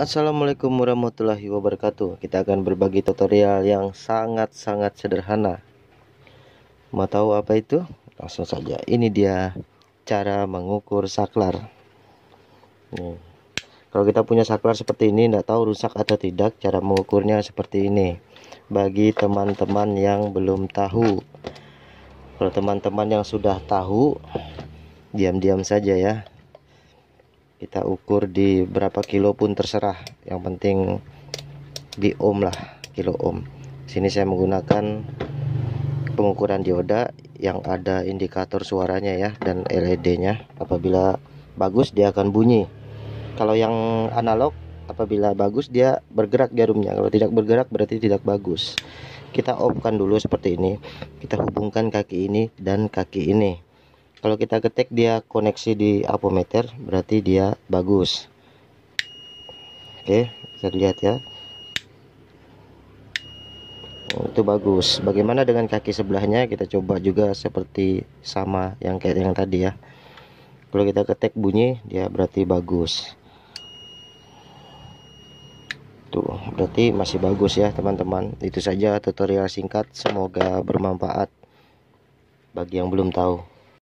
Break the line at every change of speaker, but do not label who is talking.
Assalamualaikum warahmatullahi wabarakatuh Kita akan berbagi tutorial yang sangat-sangat sederhana Mau tahu apa itu? Langsung saja Ini dia cara mengukur saklar Nih. Kalau kita punya saklar seperti ini Tidak tahu rusak atau tidak Cara mengukurnya seperti ini Bagi teman-teman yang belum tahu Kalau teman-teman yang sudah tahu Diam-diam saja ya kita ukur di berapa kilo pun terserah yang penting di ohm lah kilo ohm sini saya menggunakan pengukuran dioda yang ada indikator suaranya ya dan LED nya apabila bagus dia akan bunyi kalau yang analog apabila bagus dia bergerak jarumnya kalau tidak bergerak berarti tidak bagus kita opkan dulu seperti ini kita hubungkan kaki ini dan kaki ini kalau kita ketik dia koneksi di apometer berarti dia bagus oke bisa dilihat ya oh, itu bagus bagaimana dengan kaki sebelahnya kita coba juga seperti sama yang kayak yang tadi ya kalau kita ketik bunyi dia berarti bagus tuh berarti masih bagus ya teman-teman itu saja tutorial singkat semoga bermanfaat bagi yang belum tahu